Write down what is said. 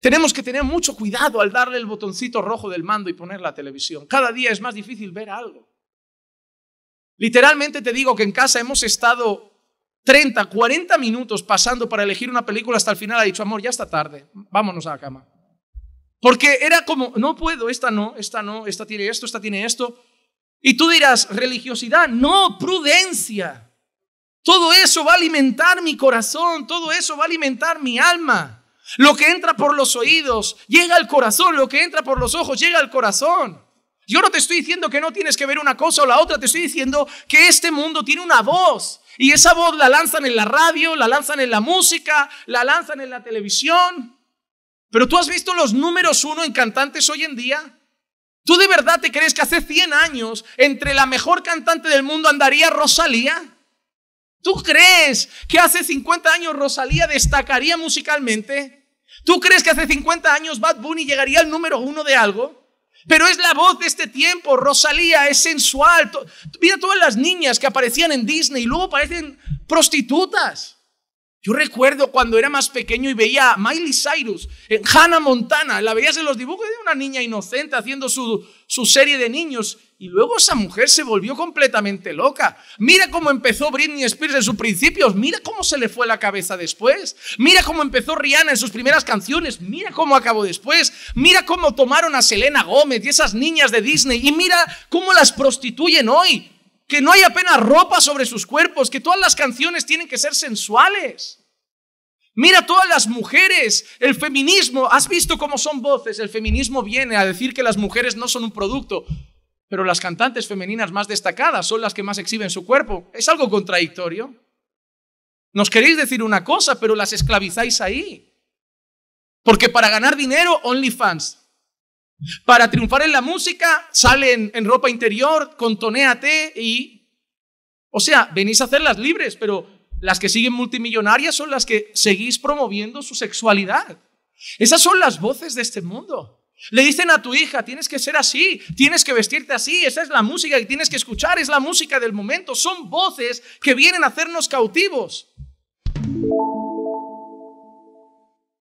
Tenemos que tener mucho cuidado al darle el botoncito rojo del mando y poner la televisión. Cada día es más difícil ver algo. Literalmente te digo que en casa hemos estado 30, 40 minutos pasando para elegir una película hasta el final. Ha dicho, amor, ya está tarde, vámonos a la cama. Porque era como, no puedo, esta no, esta no, esta tiene esto, esta tiene esto. Y tú dirás, religiosidad, no, prudencia. Todo eso va a alimentar mi corazón, todo eso va a alimentar mi alma. Lo que entra por los oídos llega al corazón, lo que entra por los ojos llega al corazón. Yo no te estoy diciendo que no tienes que ver una cosa o la otra, te estoy diciendo que este mundo tiene una voz y esa voz la lanzan en la radio, la lanzan en la música, la lanzan en la televisión. Pero tú has visto los números uno en cantantes hoy en día. ¿Tú de verdad te crees que hace 100 años entre la mejor cantante del mundo andaría Rosalía? ¿Tú crees que hace 50 años Rosalía destacaría musicalmente? ¿Tú crees que hace 50 años Bad Bunny llegaría al número uno de algo? Pero es la voz de este tiempo, Rosalía, es sensual. Mira todas las niñas que aparecían en Disney y luego parecen prostitutas. Yo recuerdo cuando era más pequeño y veía a Miley Cyrus, en Hannah Montana, la veías en los dibujos de una niña inocente haciendo su, serie de niños y luego esa mujer se volvió completamente loca. Mira cómo empezó Britney Spears en sus principios, mira cómo se le fue la cabeza después, mira cómo empezó Rihanna en sus primeras canciones, mira cómo acabó después, mira cómo tomaron a Selena Gómez y esas niñas de Disney y mira cómo las prostituyen hoy que no hay apenas ropa sobre sus cuerpos, que todas las canciones tienen que ser sensuales. Mira todas las mujeres, el feminismo, has visto cómo son voces, el feminismo viene a decir que las mujeres no son un producto, pero las cantantes femeninas más destacadas son las que más exhiben su cuerpo. Es algo contradictorio. Nos queréis decir una cosa, pero las esclavizáis ahí. Porque para ganar dinero, OnlyFans. Para triunfar en la música, sale en, ropa interior, contoneate y... O sea, venís a hacerlas libres, pero las que siguen multimillonarias son las que seguís promoviendo su sexualidad. Esas son las voces de este mundo. Le dicen a tu hija, tienes que ser así, tienes que vestirte así, esa es la música que tienes que escuchar, es la música del momento, son voces que vienen a hacernos cautivos.